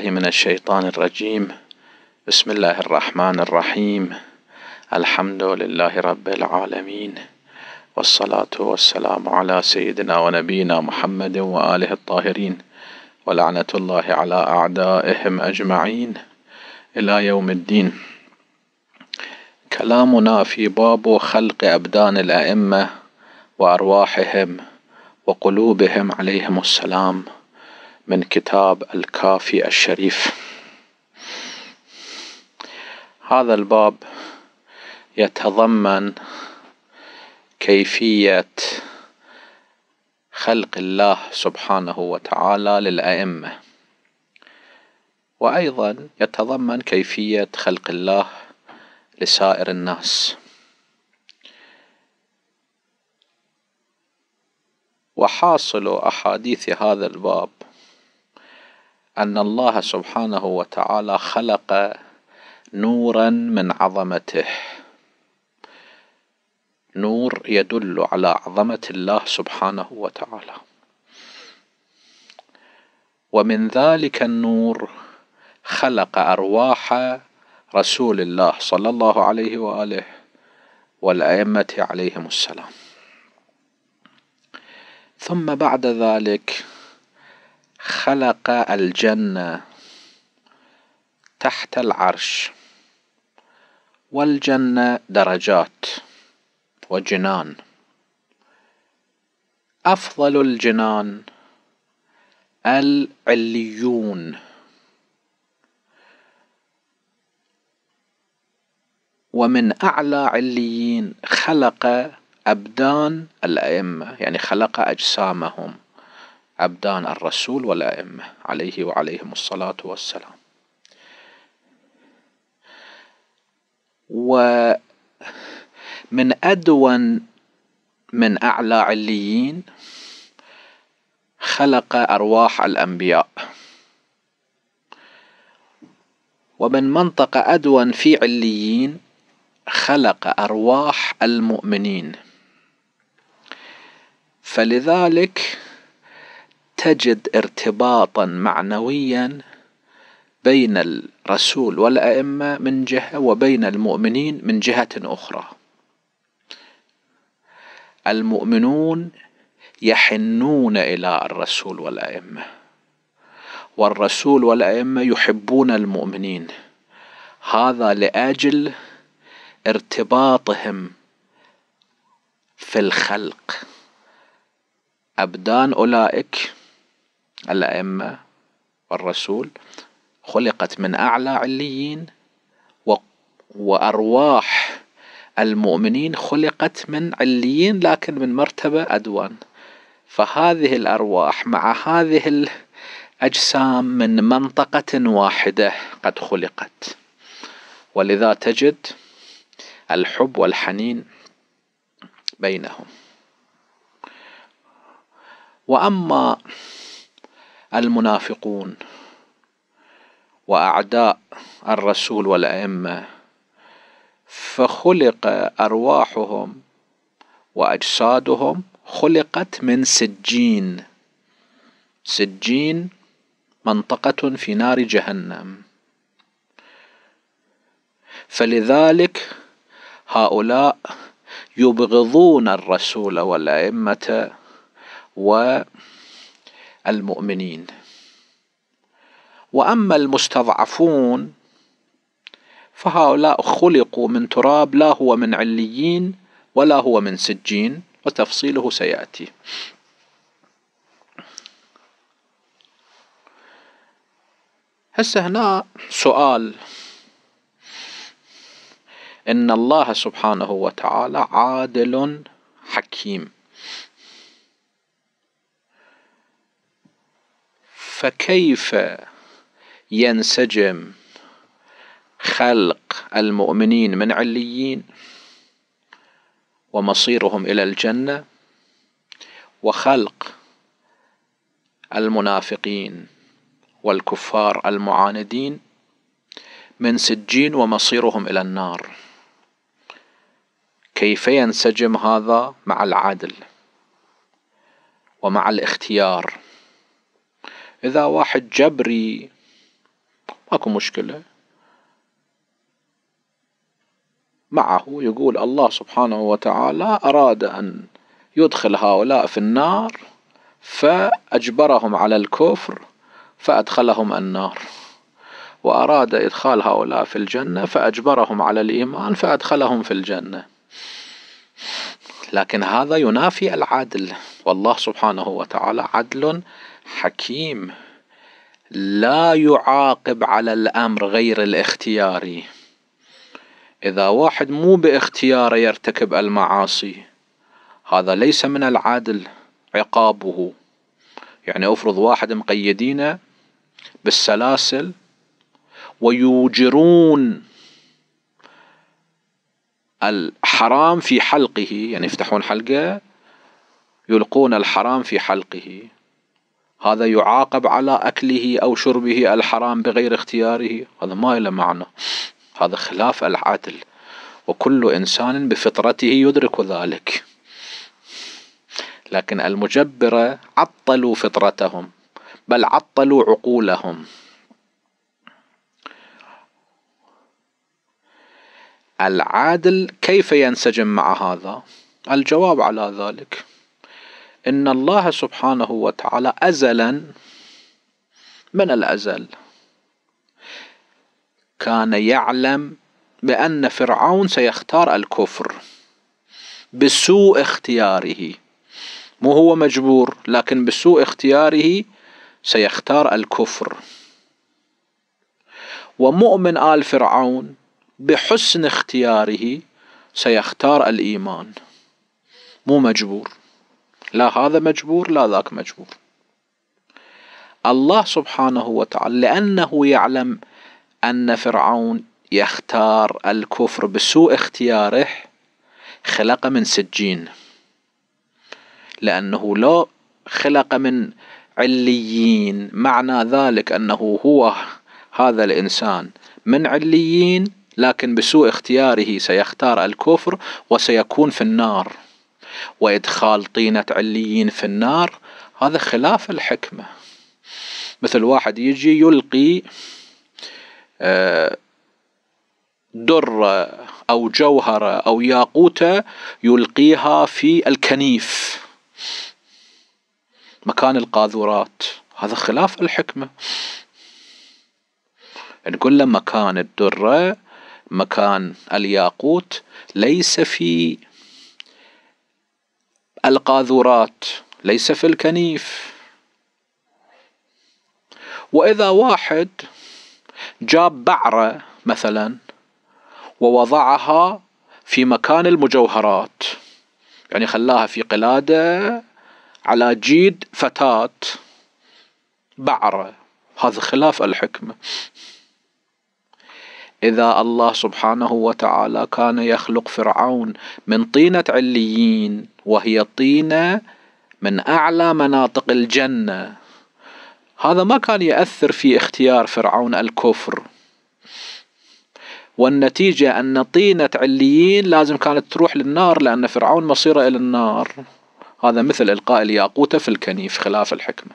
بالله من الشيطان الرجيم بسم الله الرحمن الرحيم الحمد لله رب العالمين والصلاة والسلام على سيدنا ونبينا محمد وآله الطاهرين ولعنة الله على أعدائهم أجمعين إلى يوم الدين كلامنا في باب خلق أبدان الأئمة وأرواحهم وقلوبهم عليهم السلام من كتاب الكافي الشريف هذا الباب يتضمن كيفية خلق الله سبحانه وتعالى للأئمة وأيضا يتضمن كيفية خلق الله لسائر الناس وحاصل أحاديث هذا الباب أن الله سبحانه وتعالى خلق نورا من عظمته نور يدل على عظمة الله سبحانه وتعالى ومن ذلك النور خلق أرواح رسول الله صلى الله عليه وآله والأئمة عليهم السلام ثم بعد ذلك خلق الجنة تحت العرش والجنة درجات وجنان أفضل الجنان العليون ومن أعلى عليين خلق أبدان الأئمة يعني خلق أجسامهم أبدان الرسول والأئمة عليه وعليهم الصلاة والسلام ومن أدون من أعلى عليين خلق أرواح الأنبياء ومن منطقة أدون في عليين خلق أرواح المؤمنين فلذلك تجد ارتباطا معنويا بين الرسول والائمه من جهه وبين المؤمنين من جهه اخرى المؤمنون يحنون الى الرسول والائمه والرسول والائمه يحبون المؤمنين هذا لاجل ارتباطهم في الخلق ابدان اولئك الأئمة والرسول خلقت من أعلى عليين وأرواح المؤمنين خلقت من عليين لكن من مرتبة أدوان فهذه الأرواح مع هذه الأجسام من منطقة واحدة قد خلقت ولذا تجد الحب والحنين بينهم وأما المنافقون واعداء الرسول والائمه فخلق ارواحهم واجسادهم خلقت من سجين سجين منطقه في نار جهنم فلذلك هؤلاء يبغضون الرسول والائمه و المؤمنين واما المستضعفون فهؤلاء خلقوا من تراب لا هو من عليين ولا هو من سجين وتفصيله سياتي هسه هنا سؤال ان الله سبحانه وتعالى عادل حكيم فكيف ينسجم خلق المؤمنين من عليين ومصيرهم الى الجنه وخلق المنافقين والكفار المعاندين من سجين ومصيرهم الى النار كيف ينسجم هذا مع العدل ومع الاختيار اذا واحد جبري ماكو مشكلة معه يقول الله سبحانه وتعالى اراد ان يدخل هؤلاء في النار فاجبرهم على الكفر فادخلهم النار واراد ادخال هؤلاء في الجنة فاجبرهم على الايمان فادخلهم في الجنة لكن هذا ينافي العدل والله سبحانه وتعالى عدل حكيم لا يعاقب على الامر غير الاختياري اذا واحد مو باختياره يرتكب المعاصي هذا ليس من العدل عقابه يعني افرض واحد مقيدينه بالسلاسل ويوجرون الحرام في حلقه يعني يفتحون حلقه يلقون الحرام في حلقه هذا يعاقب على أكله أو شربه الحرام بغير اختياره هذا ما له معنى هذا خلاف العدل وكل إنسان بفطرته يدرك ذلك لكن المجبرة عطلوا فطرتهم بل عطلوا عقولهم العادل كيف ينسجم مع هذا الجواب على ذلك ان الله سبحانه وتعالى ازلا من الازل كان يعلم بان فرعون سيختار الكفر بسوء اختياره مو هو مجبور لكن بسوء اختياره سيختار الكفر ومؤمن آل فرعون بحسن اختياره سيختار الإيمان مو مجبور لا هذا مجبور لا ذاك مجبور الله سبحانه وتعالى لأنه يعلم أن فرعون يختار الكفر بسوء اختياره خلق من سجين لأنه لا خلق من عليين معنى ذلك أنه هو هذا الإنسان من عليين لكن بسوء اختياره سيختار الكفر وسيكون في النار وإدخال طينة عليين في النار هذا خلاف الحكمة مثل واحد يجي يلقي آه، درة أو جوهرة أو ياقوتة يلقيها في الكنيف مكان القاذورات هذا خلاف الحكمة نقول يعني له مكان الدرة مكان الياقوت ليس في القاذورات ليس في الكنيف وإذا واحد جاب بعرة مثلا ووضعها في مكان المجوهرات يعني خلاها في قلادة على جيد فتاة بعرة هذا خلاف الحكمة إذا الله سبحانه وتعالى كان يخلق فرعون من طينة عليين وهي طينة من أعلى مناطق الجنة هذا ما كان يأثر في اختيار فرعون الكفر والنتيجة أن طينة عليين لازم كانت تروح للنار لأن فرعون مصيره إلى النار هذا مثل إلقاء الياقوتة في الكنيف خلاف الحكمة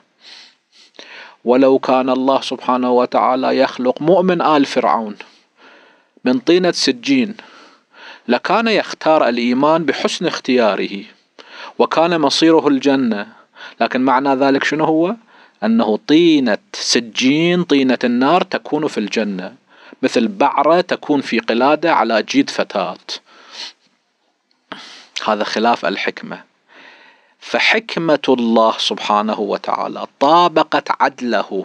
ولو كان الله سبحانه وتعالى يخلق مؤمن آل فرعون من طينة سجين لكان يختار الإيمان بحسن اختياره وكان مصيره الجنة لكن معنى ذلك شنو هو أنه طينة سجين طينة النار تكون في الجنة مثل بعرة تكون في قلادة على جيد فتاة هذا خلاف الحكمة فحكمة الله سبحانه وتعالى طابقت عدله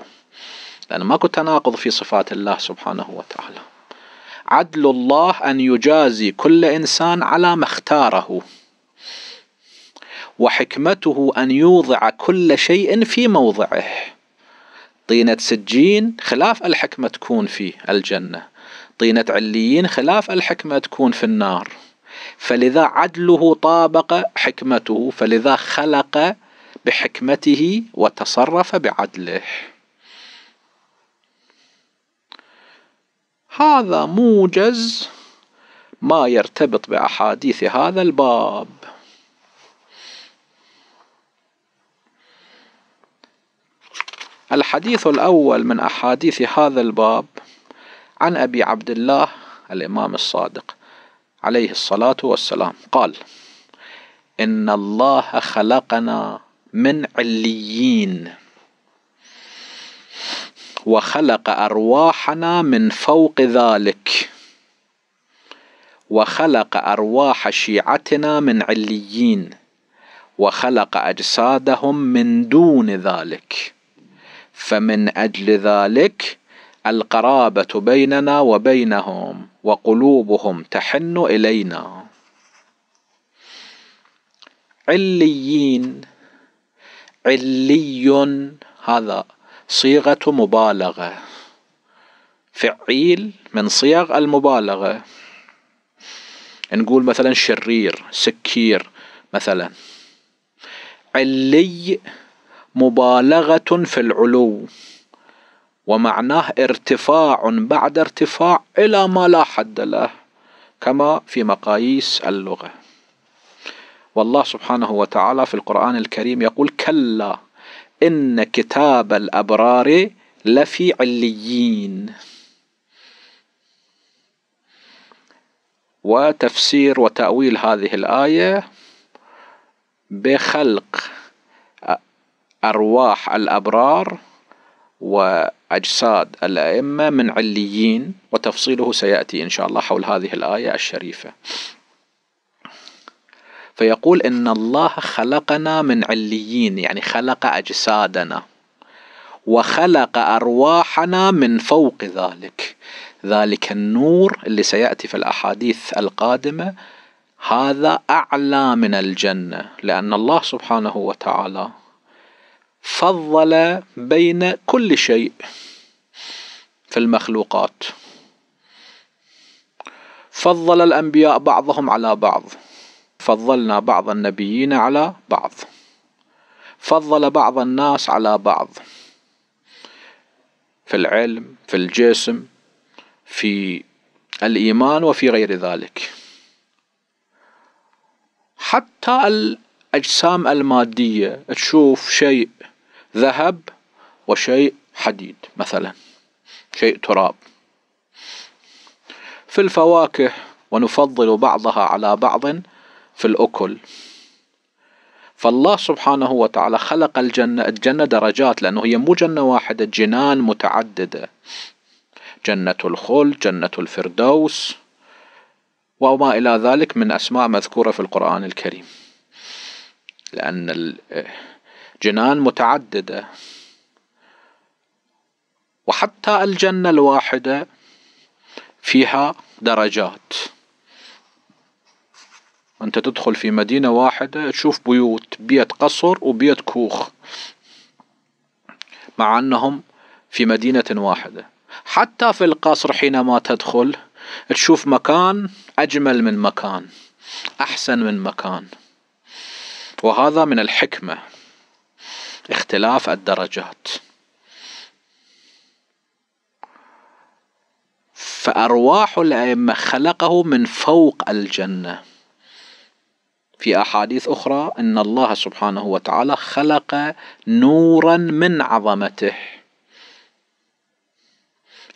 لأن ماكو تناقض في صفات الله سبحانه وتعالى عدل الله أن يجازي كل إنسان على ما اختاره وحكمته أن يوضع كل شيء في موضعه طينة سجين خلاف الحكمة تكون في الجنة طينة عليين خلاف الحكمة تكون في النار فلذا عدله طابق حكمته فلذا خلق بحكمته وتصرف بعدله هذا موجز ما يرتبط باحاديث هذا الباب الحديث الأول من أحاديث هذا الباب عن أبي عبد الله الإمام الصادق عليه الصلاة والسلام قال إن الله خلقنا من عليين وخلق أرواحنا من فوق ذلك وخلق أرواح شيعتنا من عليين وخلق أجسادهم من دون ذلك فمن اجل ذلك القرابه بيننا وبينهم وقلوبهم تحن الينا عليين علي هذا صيغه مبالغه فعيل من صيغ المبالغه نقول مثلا شرير سكير مثلا علي مبالغه في العلو ومعناه ارتفاع بعد ارتفاع الى ما لا حد له كما في مقاييس اللغه والله سبحانه وتعالى في القران الكريم يقول كلا ان كتاب الابرار لفي عليين وتفسير وتاويل هذه الايه بخلق أرواح الأبرار وأجساد الأئمة من عليين وتفصيله سيأتي إن شاء الله حول هذه الآية الشريفة فيقول إن الله خلقنا من عليين يعني خلق أجسادنا وخلق أرواحنا من فوق ذلك ذلك النور اللي سيأتي في الأحاديث القادمة هذا أعلى من الجنة لأن الله سبحانه وتعالى فضل بين كل شيء في المخلوقات فضل الأنبياء بعضهم على بعض فضلنا بعض النبيين على بعض فضل بعض الناس على بعض في العلم في الجسم في الإيمان وفي غير ذلك حتى الأجسام المادية تشوف شيء ذهب وشيء حديد مثلا شيء تراب في الفواكه ونفضل بعضها على بعض في الأكل فالله سبحانه وتعالى خلق الجنة الجنة درجات لأنه هي مو جنة واحدة جنان متعددة جنة الخلد جنة الفردوس وما إلى ذلك من أسماء مذكورة في القرآن الكريم لأن جنان متعددة وحتى الجنة الواحدة فيها درجات أنت تدخل في مدينة واحدة تشوف بيوت بيت قصر وبيت كوخ مع أنهم في مدينة واحدة حتى في القصر حينما تدخل تشوف مكان أجمل من مكان أحسن من مكان وهذا من الحكمة اختلاف الدرجات فأرواح الأئمة خلقه من فوق الجنة في أحاديث أخرى أن الله سبحانه وتعالى خلق نورا من عظمته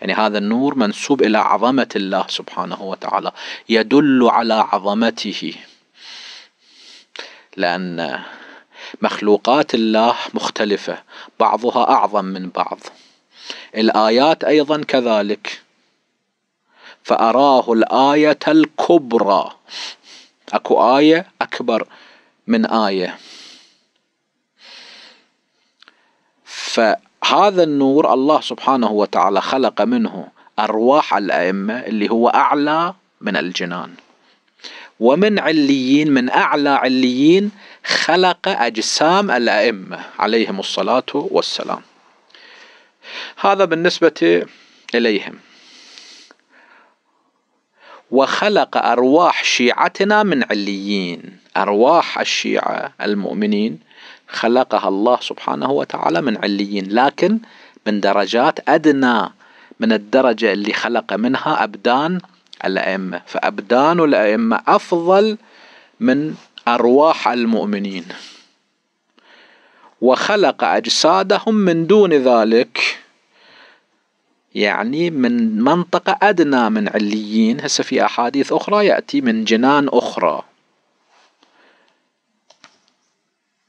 يعني هذا النور منسوب إلى عظمة الله سبحانه وتعالى يدل على عظمته لأن مخلوقات الله مختلفة بعضها أعظم من بعض الآيات أيضا كذلك فأراه الآية الكبرى أكو آية أكبر من آية فهذا النور الله سبحانه وتعالى خلق منه أرواح الأئمة اللي هو أعلى من الجنان ومن عليين من أعلى عليين خلق أجسام الأئمة عليهم الصلاة والسلام هذا بالنسبة إليهم وخلق أرواح شيعتنا من عليين أرواح الشيعة المؤمنين خلقها الله سبحانه وتعالى من عليين لكن من درجات أدنى من الدرجة اللي خلق منها أبدان الأئمة فأبدان الأئمة أفضل من أرواح المؤمنين وخلق أجسادهم من دون ذلك يعني من منطقة أدنى من عليين هسه في أحاديث أخرى يأتي من جنان أخرى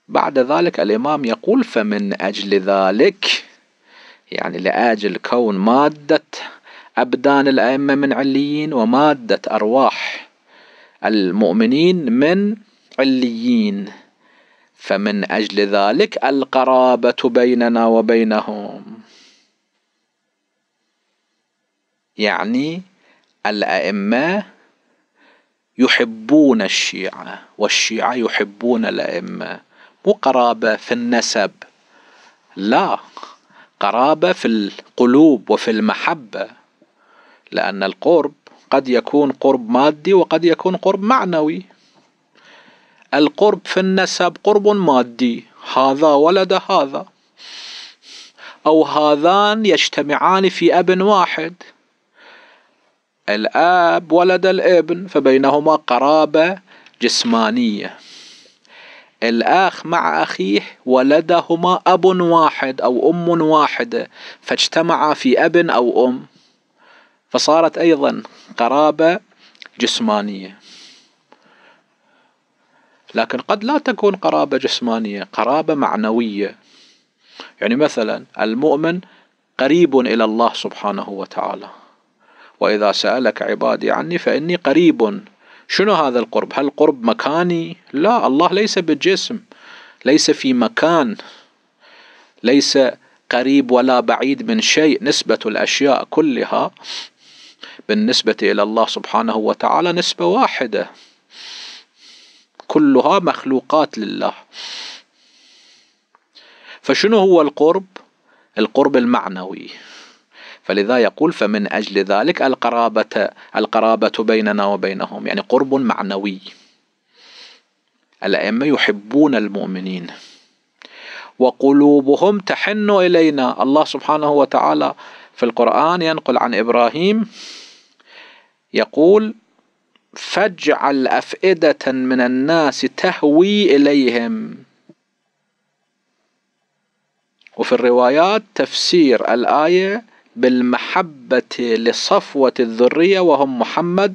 بعد ذلك الإمام يقول فمن أجل ذلك يعني لأجل كون مادة أبدان الأئمة من عليين ومادة أرواح المؤمنين من عليين فمن أجل ذلك القرابة بيننا وبينهم يعني الأئمة يحبون الشيعة والشيعة يحبون الأئمة مو قرابة في النسب لا قرابة في القلوب وفي المحبة لأن القرب قد يكون قرب مادي وقد يكون قرب معنوي القرب في النسب قرب مادي هذا ولد هذا أو هذان يجتمعان في أب واحد الآب ولد الابن فبينهما قرابة جسمانية الأخ مع أخيه ولدهما أب واحد أو أم واحدة فاجتمعا في أب أو أم فصارت أيضا قرابة جسمانية لكن قد لا تكون قرابة جسمانية قرابة معنوية يعني مثلا المؤمن قريب إلى الله سبحانه وتعالى وإذا سألك عبادي عني فإني قريب شنو هذا القرب هل قرب مكاني لا الله ليس بالجسم ليس في مكان ليس قريب ولا بعيد من شيء نسبة الأشياء كلها بالنسبة إلى الله سبحانه وتعالى نسبة واحدة كلها مخلوقات لله فشنو هو القرب القرب المعنوي فلذا يقول فمن أجل ذلك القرابة القرابة بيننا وبينهم يعني قرب معنوي الأئمة يحبون المؤمنين وقلوبهم تحن إلينا الله سبحانه وتعالى في القرآن ينقل عن إبراهيم يقول فاجعل افئده من الناس تهوي اليهم وفي الروايات تفسير الايه بالمحبه لصفوه الذريه وهم محمد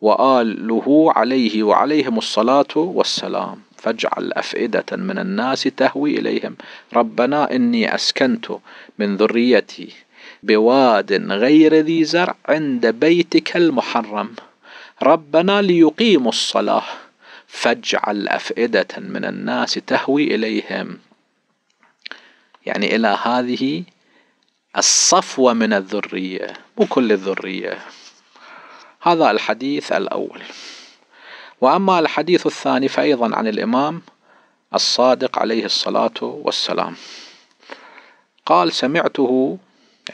واله عليه وعليهم الصلاه والسلام فاجعل افئده من الناس تهوي اليهم ربنا اني اسكنت من ذريتي بواد غير ذي زرع عند بيتك المحرم ربنا ليقيموا الصلاة فاجعل أفئدة من الناس تهوي إليهم يعني إلى هذه الصفوة من الذرية مو كل الذرية هذا الحديث الأول وأما الحديث الثاني فأيضا عن الإمام الصادق عليه الصلاة والسلام قال سمعته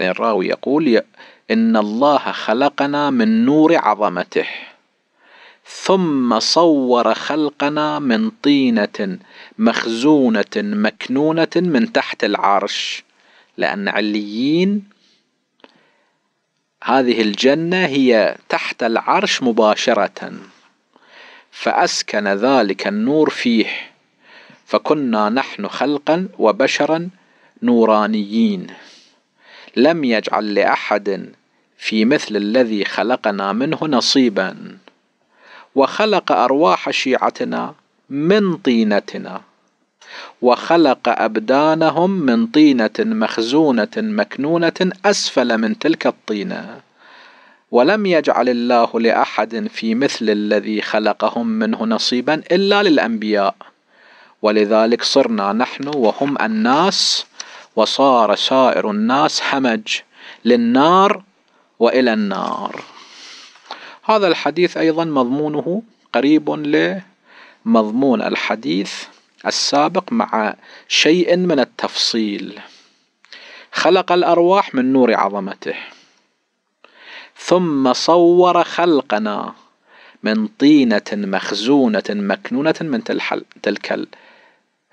يعني الراوي يقول إن الله خلقنا من نور عظمته ثم صور خلقنا من طينة مخزونة مكنونة من تحت العرش لأن عليين هذه الجنة هي تحت العرش مباشرة فأسكن ذلك النور فيه فكنا نحن خلقا وبشرا نورانيين لم يجعل لاحد في مثل الذي خلقنا منه نصيبا وخلق ارواح شيعتنا من طينتنا وخلق ابدانهم من طينه مخزونه مكنونه اسفل من تلك الطينه ولم يجعل الله لاحد في مثل الذي خلقهم منه نصيبا الا للانبياء ولذلك صرنا نحن وهم الناس وصار سائر الناس همج للنار والى النار هذا الحديث ايضا مضمونه قريب لمضمون الحديث السابق مع شيء من التفصيل خلق الارواح من نور عظمته ثم صور خلقنا من طينة مخزونة مكنونة من تلك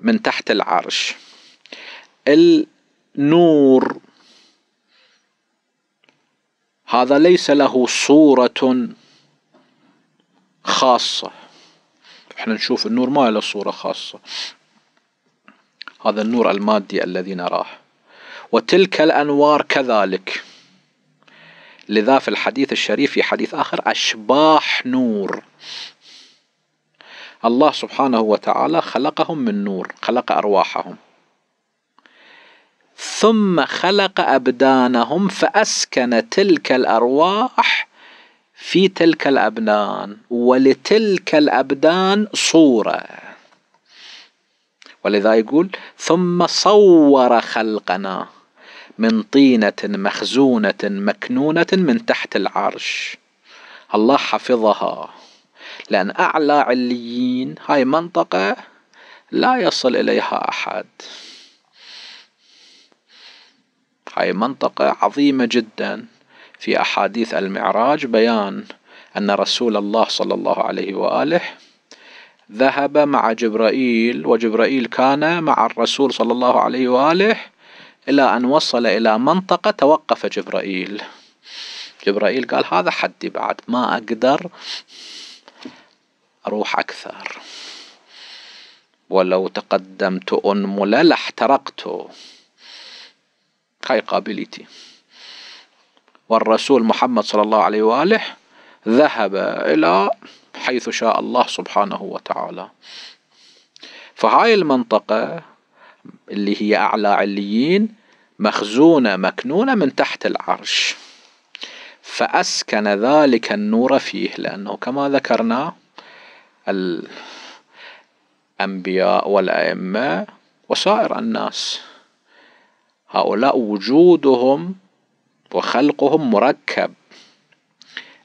من تحت العرش النور هذا ليس له صورة خاصة احنا نشوف النور ما له صورة خاصة هذا النور المادي الذي نراه وتلك الأنوار كذلك لذا في الحديث الشريف في حديث آخر أشباح نور الله سبحانه وتعالى خلقهم من نور خلق أرواحهم ثم خلق ابدانهم فاسكن تلك الارواح في تلك الابدان ولتلك الابدان صوره ولذا يقول ثم صور خلقنا من طينه مخزونه مكنونه من تحت العرش الله حفظها لأن أعلى عليين هاي منطقة لا يصل إليها أحد هاي منطقة عظيمة جدا في أحاديث المعراج بيان أن رسول الله صلى الله عليه وآله ذهب مع جبرائيل وجبرائيل كان مع الرسول صلى الله عليه وآله إلى أن وصل إلى منطقة توقف جبرائيل جبرائيل قال هذا حدي بعد ما أقدر أروح أكثر ولو تقدمت أنملة لاحترقته هاي قابليتي والرسول محمد صلى الله عليه وآله ذهب إلى حيث شاء الله سبحانه وتعالى فهاي المنطقة اللي هي أعلى عليين مخزونة مكنونة من تحت العرش فأسكن ذلك النور فيه لأنه كما ذكرنا الأنبياء والأئمة وسائر الناس هؤلاء وجودهم وخلقهم مركب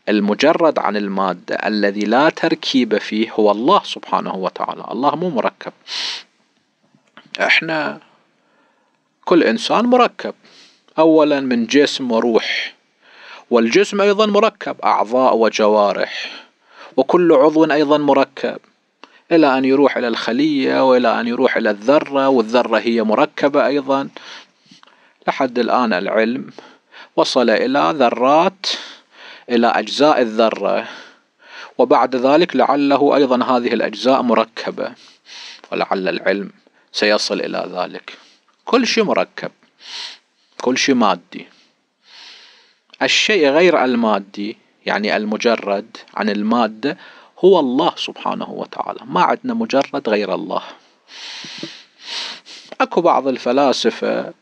المجرد عن المادة الذي لا تركيب فيه هو الله سبحانه وتعالى الله مو مركب احنا كل انسان مركب اولا من جسم وروح والجسم ايضا مركب اعضاء وجوارح وكل عضو ايضا مركب الى ان يروح الى الخليه والى ان يروح الى الذره والذره هي مركبه ايضا لحد الآن العلم وصل إلى ذرات إلى أجزاء الذرة وبعد ذلك لعله أيضا هذه الأجزاء مركبة ولعل العلم سيصل إلى ذلك كل شيء مركب كل شيء مادي الشيء غير المادي يعني المجرد عن المادة هو الله سبحانه وتعالى ما عندنا مجرد غير الله اكو بعض الفلاسفة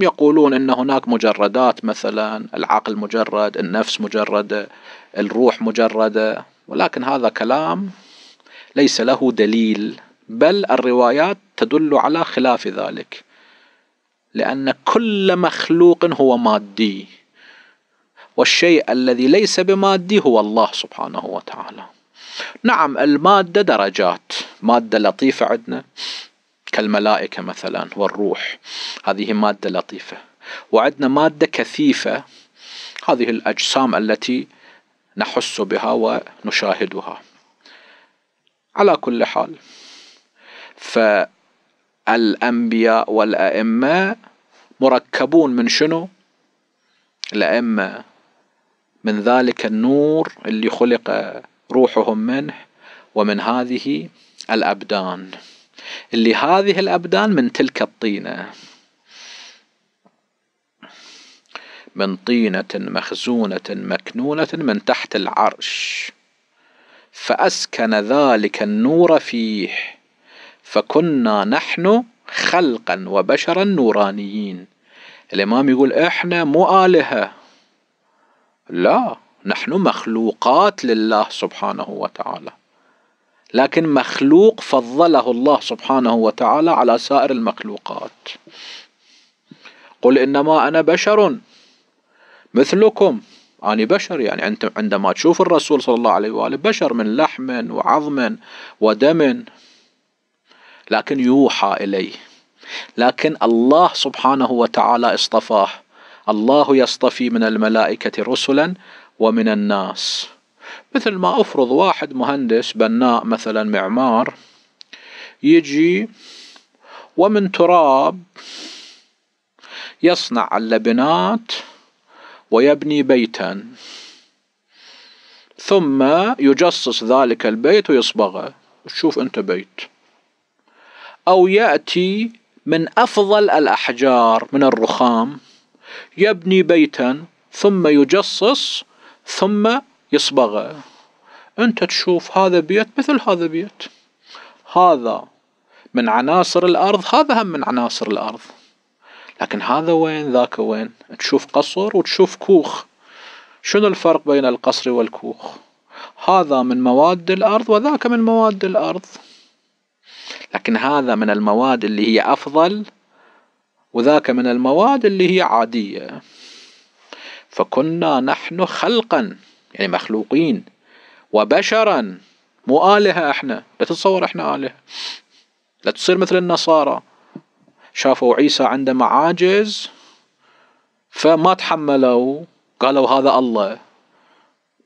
يقولون ان هناك مجردات مثلا العقل مجرد النفس مجرده الروح مجرده ولكن هذا كلام ليس له دليل بل الروايات تدل على خلاف ذلك لان كل مخلوق هو مادي والشيء الذي ليس بمادي هو الله سبحانه وتعالى نعم الماده درجات ماده لطيفه عندنا كالملائكة مثلا والروح هذه مادة لطيفة وعندنا مادة كثيفة هذه الأجسام التي نحس بها ونشاهدها على كل حال فالأنبياء والأئمة مركبون من شنو؟ الأئمة من ذلك النور اللي خلق روحهم منه ومن هذه الأبدان اللي هذه الأبدان من تلك الطينة من طينة مخزونة مكنونة من تحت العرش فأسكن ذلك النور فيه فكنا نحن خلقا وبشرا نورانيين الإمام يقول إحنا مو آلهة لا نحن مخلوقات لله سبحانه وتعالى لكن مخلوق فضله الله سبحانه وتعالى على سائر المخلوقات قل إنما أنا بشر مثلكم أنا بشر يعني أنت عندما تشوف الرسول صلى الله عليه وآله بشر من لحم وعظم ودم لكن يوحى إليه لكن الله سبحانه وتعالى اصطفاه الله يصطفي من الملائكة رسلا ومن الناس مثل ما افرض واحد مهندس بناء مثلا معمار يجي ومن تراب يصنع اللبنات ويبني بيتا ثم يجصص ذلك البيت ويصبغه شوف انت بيت او ياتي من افضل الاحجار من الرخام يبني بيتا ثم يجصص ثم يصبغ انت تشوف هذا بيت مثل هذا بيت هذا من عناصر الارض هذا هم من عناصر الارض لكن هذا وين ذاك وين تشوف قصر وتشوف كوخ شنو الفرق بين القصر والكوخ هذا من مواد الارض وذاك من مواد الارض لكن هذا من المواد اللي هي افضل وذاك من المواد اللي هي عاديه فكنا نحن خلقا يعني مخلوقين وبشرا مو آلهة احنا لا تتصور احنا آلهة لا تصير مثل النصارى شافوا عيسى عنده معاجز فما تحملوا قالوا هذا الله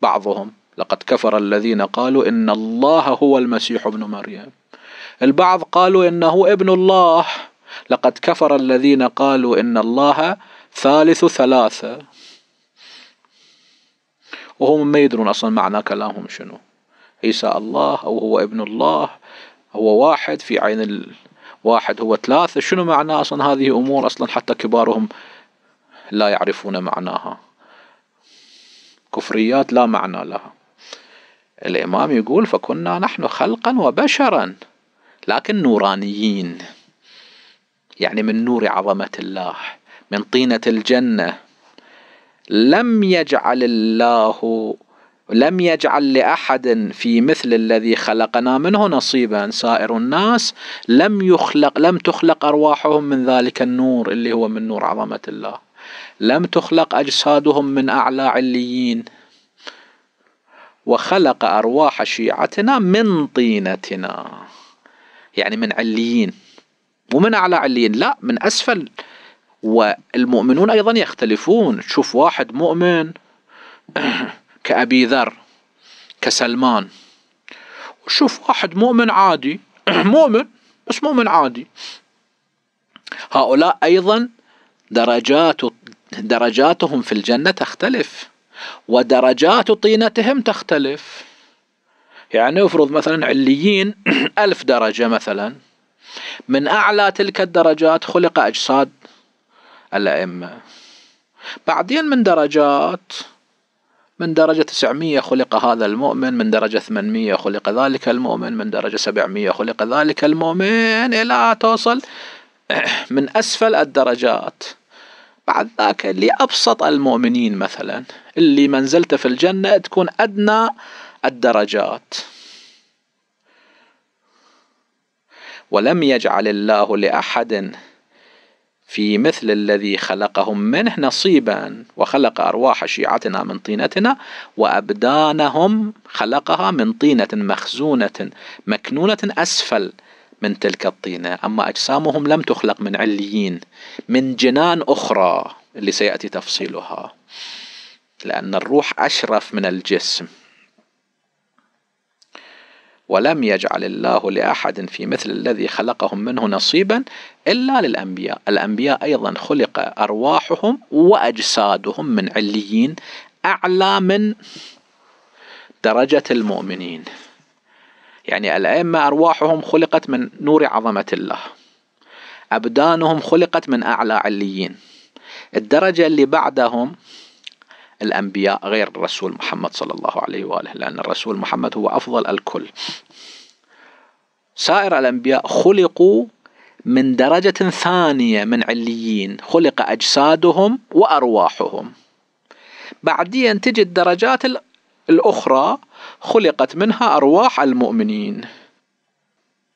بعضهم لقد كفر الذين قالوا ان الله هو المسيح ابن مريم البعض قالوا انه ابن الله لقد كفر الذين قالوا ان الله ثالث ثلاثه وهم ما يدرون أصلا معنى كلامهم شنو عيسى الله أو هو ابن الله هو واحد في عين الواحد هو ثلاثة شنو معنى أصلا هذه أمور أصلا حتى كبارهم لا يعرفون معناها كفريات لا معنى لها الإمام يقول فكنا نحن خلقا وبشرا لكن نورانيين يعني من نور عظمة الله من طينة الجنة لم يجعل الله لم يجعل لأحد في مثل الذي خلقنا منه نصيبا سائر الناس لم يخلق لم تخلق أرواحهم من ذلك النور اللي هو من نور عظمة الله لم تخلق أجسادهم من أعلى عليين وخلق أرواح شيعتنا من طينتنا يعني من عليين مو من أعلى عليين لا من أسفل والمؤمنون أيضا يختلفون تشوف واحد مؤمن كأبي ذر كسلمان وشوف واحد مؤمن عادي مؤمن بس مؤمن عادي هؤلاء أيضا درجات درجاتهم في الجنة تختلف ودرجات طينتهم تختلف يعني افرض مثلا عليين ألف درجة مثلا من أعلى تلك الدرجات خلق أجساد الأئمة بعدين من درجات من درجة 900 خلق هذا المؤمن من درجة 800 خلق ذلك المؤمن من درجة 700 خلق ذلك المؤمن إلى توصل من أسفل الدرجات بعد ذاك اللي أبسط المؤمنين مثلا اللي منزلته في الجنة تكون أدنى الدرجات ولم يجعل الله لأحد في مثل الذي خلقهم منه نصيبا وخلق أرواح شيعتنا من طينتنا وأبدانهم خلقها من طينة مخزونة مكنونة أسفل من تلك الطينة أما أجسامهم لم تخلق من عليين من جنان أخرى اللي سيأتي تفصيلها لأن الروح أشرف من الجسم ولم يجعل الله لأحد في مثل الذي خلقهم منه نصيبا إلا للأنبياء الأنبياء أيضا خلق أرواحهم وأجسادهم من عليين أعلى من درجة المؤمنين يعني الأئمة أرواحهم خلقت من نور عظمة الله أبدانهم خلقت من أعلى عليين الدرجة اللي بعدهم الأنبياء غير الرسول محمد صلى الله عليه وآله لأن الرسول محمد هو أفضل الكل سائر الأنبياء خلقوا من درجة ثانية من عليين خلق أجسادهم وأرواحهم بعدين تجي الدرجات الأخرى خلقت منها أرواح المؤمنين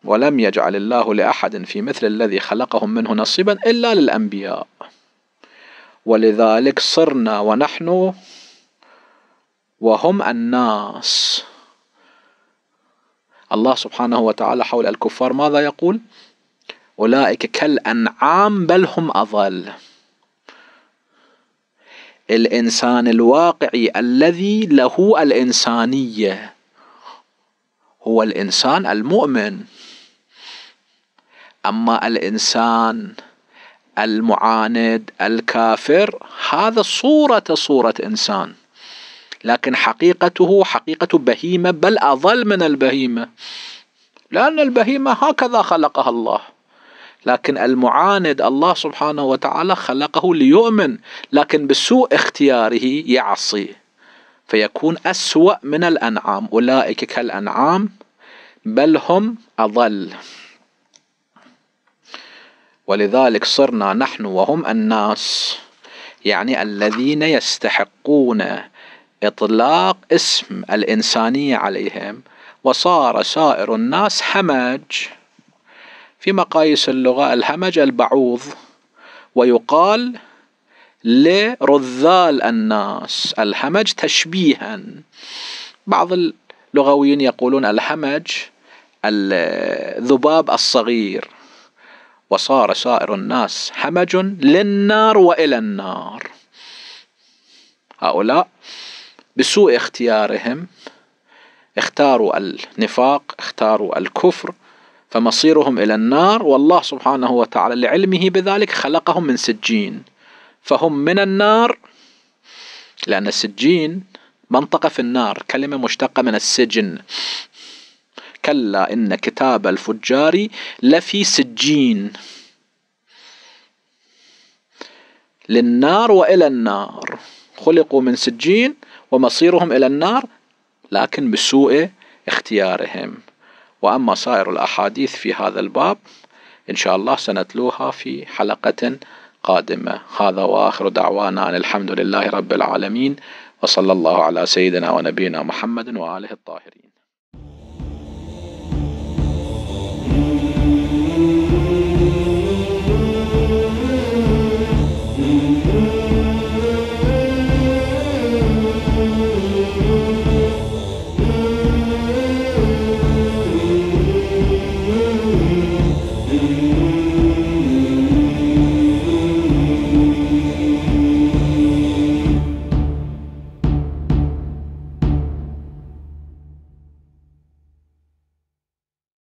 ولم يجعل الله لأحد في مثل الذي خلقهم منه نصيبا إلا للأنبياء ولذلك صرنا ونحن وهم الناس الله سبحانه وتعالى حول الكفار ماذا يقول أولئك كالأنعام بل هم أضل الإنسان الواقعي الذي له الإنسانية هو الإنسان المؤمن أما الإنسان المعاند الكافر هذا صورة صورة إنسان لكن حقيقته حقيقة بهيمة بل أضل من البهيمة لأن البهيمة هكذا خلقها الله لكن المعاند الله سبحانه وتعالى خلقه ليؤمن لكن بسوء اختياره يعصي فيكون أسوأ من الأنعام أولئك كالأنعام بل هم أضل ولذلك صرنا نحن وهم الناس يعني الذين يستحقون إطلاق اسم الإنسانية عليهم وصار سائر الناس همج في مقاييس اللغة الهمج البعوض ويقال لرذال الناس الهمج تشبيها بعض اللغويين يقولون الهمج الذباب الصغير وصار سائر الناس همج للنار والى النار هؤلاء بسوء اختيارهم اختاروا النفاق اختاروا الكفر فمصيرهم الى النار والله سبحانه وتعالى لعلمه بذلك خلقهم من سجين فهم من النار لان السجين منطقه في النار كلمه مشتقه من السجن كلا إن كتاب الفجار لفي سجين للنار وإلى النار خلقوا من سجين ومصيرهم إلى النار لكن بسوء اختيارهم وأما سائر الأحاديث في هذا الباب إن شاء الله سنتلوها في حلقة قادمة هذا وآخر دعوانا أن الحمد لله رب العالمين وصلى الله على سيدنا ونبينا محمد وآله الطاهرين